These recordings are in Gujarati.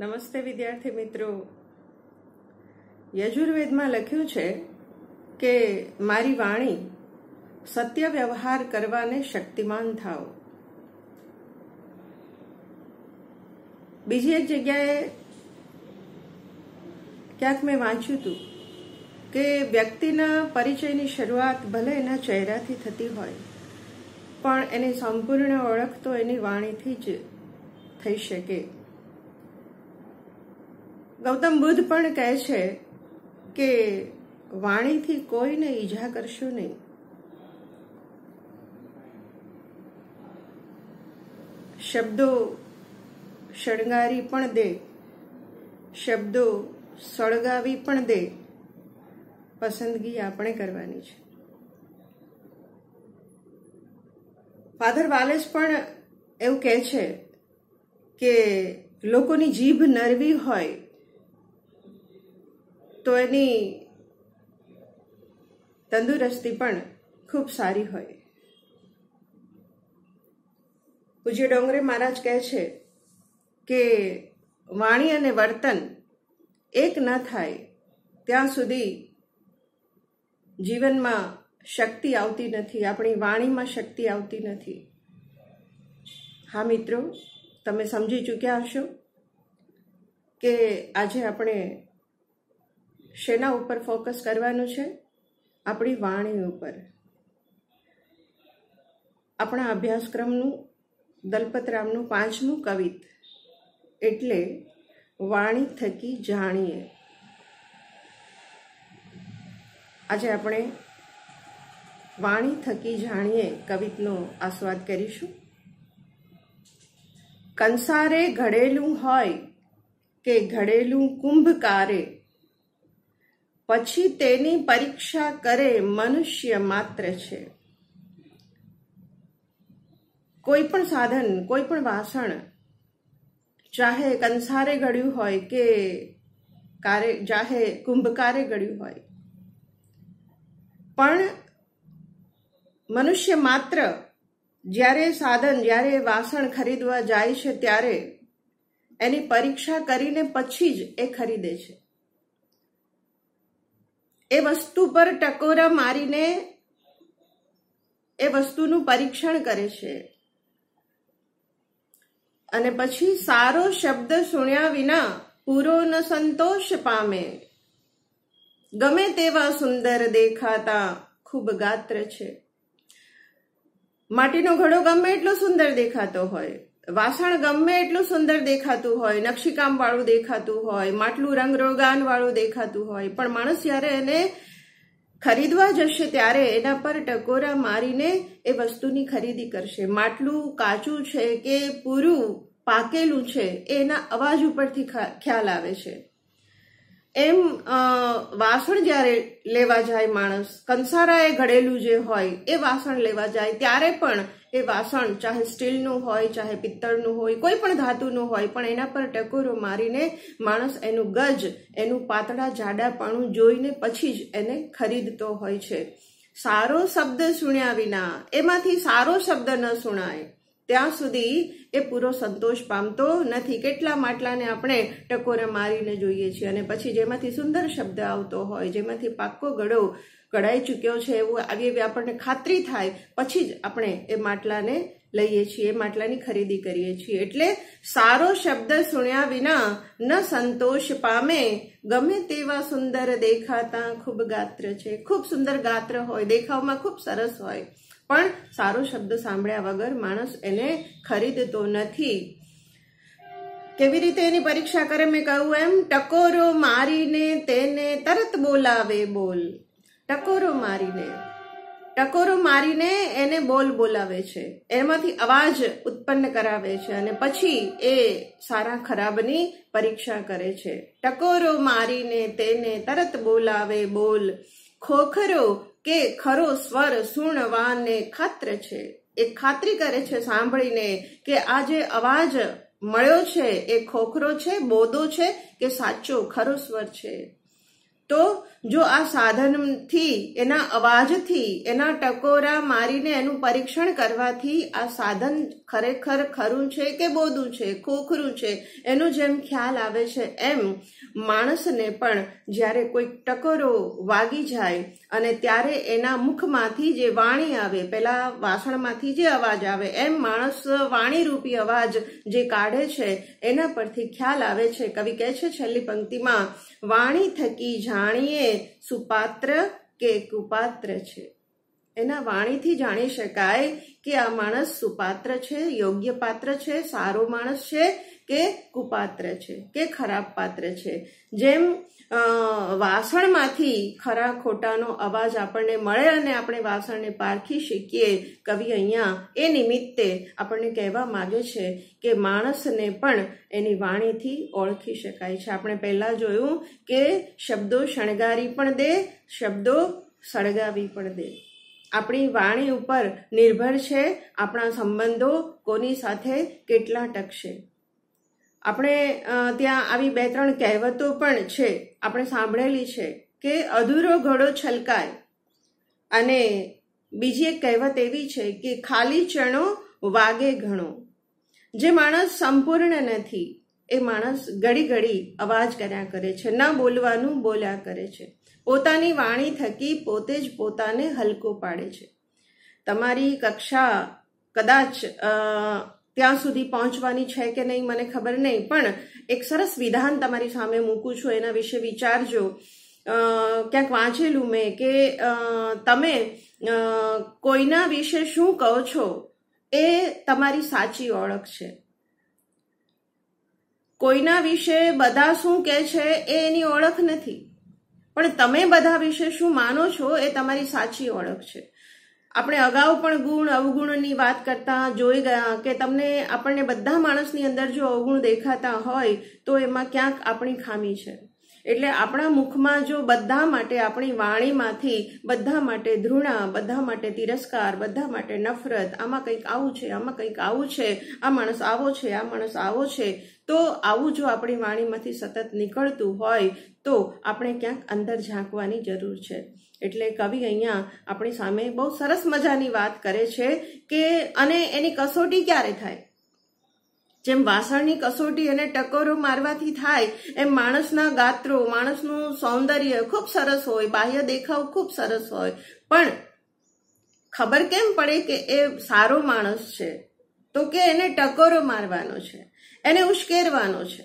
નમસ્તે વિદ્યાર્થી મિત્રો યજુર્વેદમાં લખ્યું છે કે મારી વાણી સત્ય વ્યવહાર કરવાને શક્તિમાન થાઓ બીજી એક જગ્યાએ ક્યાંક મેં વાંચ્યું હતું કે વ્યક્તિના પરિચયની શરૂઆત ભલે એના ચહેરાથી થતી હોય પણ એની સંપૂર્ણ ઓળખ તો એની વાણીથી જ થઈ શકે ગૌતમ બુદ્ધ પણ કહે છે કે વાણીથી કોઈને ઈજા કરશો નહીં શબ્દો શણગારી પણ દે શબ્દો સળગાવી પણ દે પસંદગી આપણે કરવાની છે ફાધર વાલેસ પણ એવું કહે છે કે લોકોની જીભ નરવી હોય તો એની તંદુરસ્તી પણ ખૂબ સારી હોય પૂજ્ય ડોંગરે મહારાજ કહે છે કે વાણી અને વર્તન એક ન થાય ત્યાં સુધી જીવનમાં શક્તિ આવતી નથી આપણી વાણીમાં શક્તિ આવતી નથી હા મિત્રો તમે સમજી ચૂક્યા હશો કે આજે આપણે શેના ઉપર ફોકસ કરવાનું છે આપણી વાણી ઉપર આપણા અભ્યાસક્રમનું દલપતરામનું પાંચમું કવિત એટલે વાણી થકી જાણીએ આજે આપણે વાણી થકી જાણીએ કવિતનો આસ્વાદ કરીશું કંસારે ઘડેલું હોય કે ઘડેલું કુંભકારે પછી તેની પરીક્ષા કરે મનુષ્ય માત્ર છે કોઈ પણ સાધન કોઈ પણ વાસણ ચાહે કંસારે ગળ્યું હોય કે કારે ચાહે કુંભકારે ગળ્યું હોય પણ મનુષ્ય માત્ર જ્યારે સાધન જ્યારે વાસણ ખરીદવા જાય છે ત્યારે એની પરીક્ષા કરીને પછી જ એ ખરીદે છે એ વસ્તુ પર ટકોરા મારીને એ વસ્તુનું પરીક્ષણ કરે છે અને પછી સારો શબ્દ સુણ્યા વિના પૂરો ન સંતોષ પામે ગમે તેવા સુંદર દેખાતા ખૂબ ગાત્ર છે માટીનો ઘડો ગમે એટલો સુંદર દેખાતો હોય વાસણ ગમે એટલું સુંદર દેખાતું હોય નકશીકામ વાળું દેખાતું હોય માટલું રંગરોગાન વાળું દેખાતું હોય પણ માણસ જ્યારે એને ખરીદવા જશે ત્યારે એના પર ટકોરા મારીને એ વસ્તુની ખરીદી કરશે માટલું કાચું છે કે પૂરું પાકેલું છે એના અવાજ ઉપરથી ખ્યાલ આવે છે એમ વાસણ જ્યારે લેવા જાય માણસ કંસારાએ ઘડેલું જે હોય એ વાસણ લેવા જાય ત્યારે પણ એ વાસણ ચાહે સ્ટીલનું હોય ચાહે પિત્તળનું હોય કોઈ પણ ધાતુનું હોય પણ એના પર ટકોરો મારીને માણસ એનું ગજ એનું પાતળા જાડાપાણું જોઈને પછી જ એને ખરીદતો હોય છે સારો શબ્દ સુણ્યા વિના એમાંથી સારો શબ્દ ન સુણાય ત્યાં સુધી એ પૂરો સંતોષ પામતો નથી કેટલા માટલાને આપણે ટકોરે મારીને જોઈએ છીએ અને પછી જેમાંથી સુંદર શબ્દ આવતો હોય જેમાંથી પાક્કો ગળો કઢાઈ ચૂક્યો છે એવું આવી એવી આપણને ખાતરી થાય પછી જ આપણે એ માટલાને લઈએ છીએ માટલાની ખરીદી કરીએ છીએ એટલે સારો શબ્દ સુણ્યા વિના ન સંતોષ પામે ગમે તેવા સુંદર દેખાતા ખૂબ ગાત્ર છે ખૂબ સુંદર ગાત્ર હોય દેખાવમાં ખૂબ સરસ હોય પણ સારો શબ્દ સાંભળ્યા વગર માણસ એને ખરીદતો નથી કેવી રીતે એની પરીક્ષા કરે મેં કહ્યું એમ ટકોરો મારીને તેને તરત બોલાવે બોલ ટકોરો મારીને ટકોરો મારીને એને બોલ બોલાવે છે એમાંથી અવાજ ઉત્પન્ન કરાવે છે અને પછી એ સારા ખરાબની પરીક્ષા કરે છે ટકોરો મારીને તેને તરત બોલાવે બોલ ખોખરો કે ખરો સ્વર સૂર્ણવાનને ખાત્ર છે એ ખાતરી કરે છે સાંભળીને કે આ જે અવાજ મળ્યો છે એ ખોખરો છે બોદો છે કે સાચો ખરો સ્વર છે તો જો આ સાધનથી એના અવાજથી એના ટકોરા મારીને એનું પરીક્ષણ કરવાથી આ સાધન ખરેખર ખરું છે કે બોધું છે ખોખરું છે એનો જેમ ખ્યાલ આવે છે એમ માણસને પણ જ્યારે કોઈ ટકોરો વાગી જાય અને ત્યારે એના મુખમાંથી જે વાણી આવે પેલા વાસણમાંથી જે અવાજ આવે એમ માણસ વાણીરૂપી અવાજ જે કાઢે છે એના પરથી ખ્યાલ આવે છે કવિ કહે છે છેલ્લી પંક્તિમાં વાણી થકી જા જાણીએ સુપાત્ર કે કુપાત્ર છે એના વાણીથી જાણી શકાય કે આ માણસ સુપાત્ર છે યોગ્ય પાત્ર છે સારો માણસ છે કે કુપાત્ર છે કે ખરાબ પાત્ર છે જેમ વાસણમાંથી ખરા ખોટાનો અવાજ આપણને મળે અને આપણે વાસણને પારખી શીખીએ કવિ અહીંયા એ નિમિત્તે આપણને કહેવા માગે છે કે માણસને પણ એની વાણીથી ઓળખી શકાય છે આપણે પહેલાં જોયું કે શબ્દો શણગારી પણ દે શબ્દો સળગાવી પણ દે આપણી વાણી ઉપર નિર્ભર છે આપણા સંબંધો કોની સાથે કેટલા ટકશે આપણે ત્યાં આવી બે ત્રણ કહેવતો પણ છે આપણે સાંભળેલી છે કે અધૂરો ઘડો છલકાય અને બીજી એક કહેવત એવી છે કે ખાલી ચણો વાગે ઘણો જે માણસ સંપૂર્ણ નથી એ માણસ ઘડી ઘડી અવાજ કર્યા કરે છે ન બોલવાનું બોલ્યા કરે છે પોતાની વાણી થકી પોતે જ પોતાને હલકો પાડે છે તમારી કક્ષા કદાચ ત્યાં સુધી પહોંચવાની છે કે નહીં મને ખબર નહીં પણ એક સરસ વિધાન તમારી સામે મૂકું છું એના વિશે વિચારજો ક્યાંક વાંચેલું મેં કે તમે કોઈના વિશે શું કહો છો એ તમારી સાચી ઓળખ છે કોઈના વિશે બધા શું કહે છે એ એની ઓળખ નથી પણ તમે બધા વિશે શું માનો છો એ તમારી સાચી ઓળખ છે આપણે અગાઉ પણ ગુણ અવગુણની વાત કરતા જોઈ ગયા કે તમને આપણને બધા માણસની અંદર જો અવગુણ દેખાતા હોય તો એમાં ક્યાંક આપણી ખામી છે એટલે આપણા મુખમાં જો બધા માટે આપણી વાણીમાંથી બધા માટે ધૃણા બધા માટે તિરસ્કાર બધા માટે નફરત આમાં કંઈક આવું છે આમાં કંઈક આવું છે આ માણસ આવો છે આ માણસ આવો છે તો આવું જો આપણી વાણીમાંથી સતત નીકળતું હોય તો આપણે ક્યાંક અંદર ઝાંકવાની જરૂર છે એટલે કવિ અહીંયા આપણી સામે બહુ સરસ મજાની વાત કરે છે કે અને એની કસોટી ક્યારે થાય જેમ વાસણની કસોટી અને ટકોરો મારવાથી થાય એમ માણસના ગાત્રો માણસનું સૌંદર્ય ખૂબ સરસ હોય બાહ્ય દેખાવ ખૂબ સરસ હોય પણ ખબર કેમ પડે કે એ સારો માણસ છે તો કે એને ટકોરો મારવાનો છે એને ઉશ્કેરવાનો છે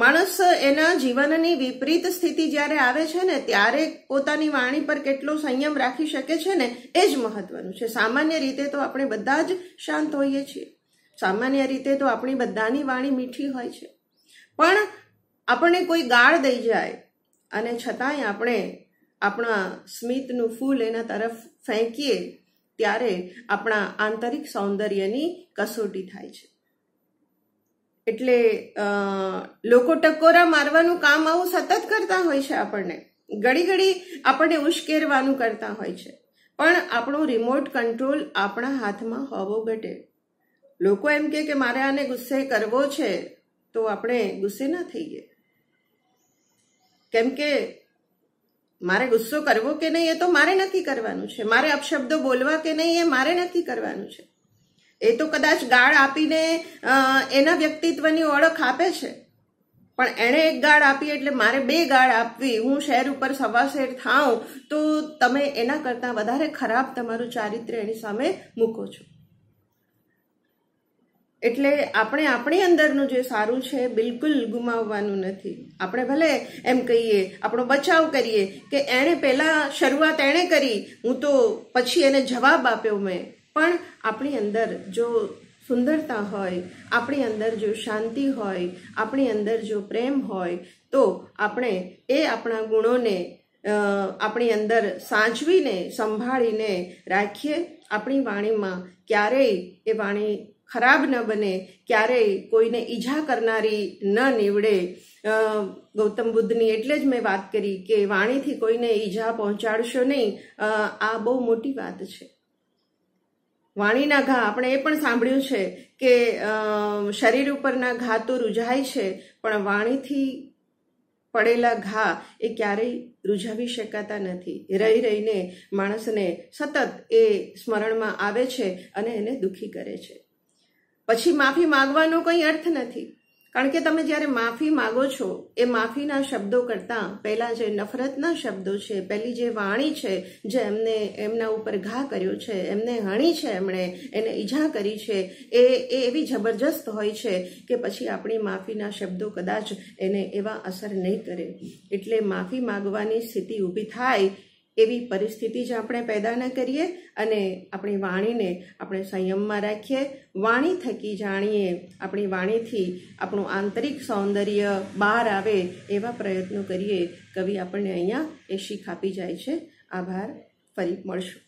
માણસ એના જીવનની વિપરીત સ્થિતિ જ્યારે આવે છે ને ત્યારે પોતાની વાણી પર કેટલો સંયમ રાખી શકે છે ને એ જ મહત્વનું છે સામાન્ય રીતે તો આપણે બધા જ શાંત હોઈએ છીએ સામાન્ય રીતે તો આપણી બધાની વાણી મીઠી હોય છે પણ આપણને કોઈ ગાળ દઈ જાય અને છતાંય આપણે આપણા સ્મિતનું ફૂલ એના તરફ ફેંકીએ ત્યારે આપણા આંતરિક સૌંદર્યની કસોટી થાય છે એટલે લોકો ટકોરા મારવાનું કામ આવું સતત કરતા હોય છે આપણને ઘડી ઘડી આપણને ઉશ્કેરવાનું કરતા હોય છે પણ આપણો રિમોટ કંટ્રોલ આપણા હાથમાં હોવો ઘટે લોકો એમ કે મારે આને ગુસ્સે કરવો છે તો આપણે ગુસ્સે ના થઈએ કેમ કે મારે ગુસ્સો કરવો કે નહીં એ તો મારે નક્કી કરવાનું છે મારે અપશબ્દો બોલવા કે નહીં એ મારે નક્કી કરવાનું છે એ તો કદાચ ગાળ આપીને એના વ્યક્તિત્વની ઓળખ આપે છે પણ એણે એક ગાળ આપી એટલે મારે બે ગાળ આપવી હું શહેર ઉપર સવા શેર થાઉં તો તમે એના કરતાં વધારે ખરાબ તમારું ચારિત્ર્ય એની સામે મૂકો છો એટલે આપણે આપણી અંદરનું જે સારું છે બિલકુલ ગુમાવવાનું નથી આપણે ભલે એમ કહીએ આપણો બચાવ કરીએ કે એણે પહેલાં શરૂઆત એણે કરી હું તો પછી એને જવાબ આપ્યો મેં પણ આપણી અંદર જો સુંદરતા હોય આપણી અંદર જો શાંતિ હોય આપણી અંદર જો પ્રેમ હોય તો આપણે એ આપણા ગુણોને આપણી અંદર સાચવીને સંભાળીને રાખીએ આપણી વાણીમાં ક્યારેય એ વાણી ખરાબ ન બને ક્યારેય કોઈને ઈજા કરનારી ન નીવડે ગૌતમ બુદ્ધની એટલે જ મેં વાત કરી કે વાણીથી કોઈને ઈજા પહોંચાડશો નહીં આ બહુ મોટી વાત છે વાણીના ઘા આપણે એ પણ સાંભળ્યું છે કે શરીર ઉપરના ઘા તો રૂઝાય છે પણ વાણીથી પડેલા ઘા એ ક્યારેય રૂઝાવી શકાતા નથી રહી રહીને માણસને સતત એ સ્મરણમાં આવે છે અને એને દુઃખી કરે છે પછી માફી માગવાનો કંઈ અર્થ નથી કારણ કે તમે જ્યારે માફી માગો છો એ માફીના શબ્દો કરતાં પહેલાં જે નફરતના શબ્દો છે પહેલી જે વાણી છે જે એમને એમના ઉપર ઘા કર્યો છે એમને હણી છે એમણે એને ઈજા કરી છે એ એ એવી જબરજસ્ત હોય છે કે પછી આપણી માફીના શબ્દો કદાચ એને એવા અસર નહીં કરે એટલે માફી માગવાની સ્થિતિ ઊભી થાય એવી પરિસ્થિતિ જ આપણે પેદા ન કરીએ અને આપણી વાણીને આપણે સંયમમાં રાખીએ વાણી થકી જાણીએ આપણી વાણીથી આપણું આંતરિક સૌંદર્ય બહાર આવે એવા પ્રયત્નો કરીએ કવિ આપણને અહીંયા એ શીખ આપી જાય છે આભાર ફરી મળશું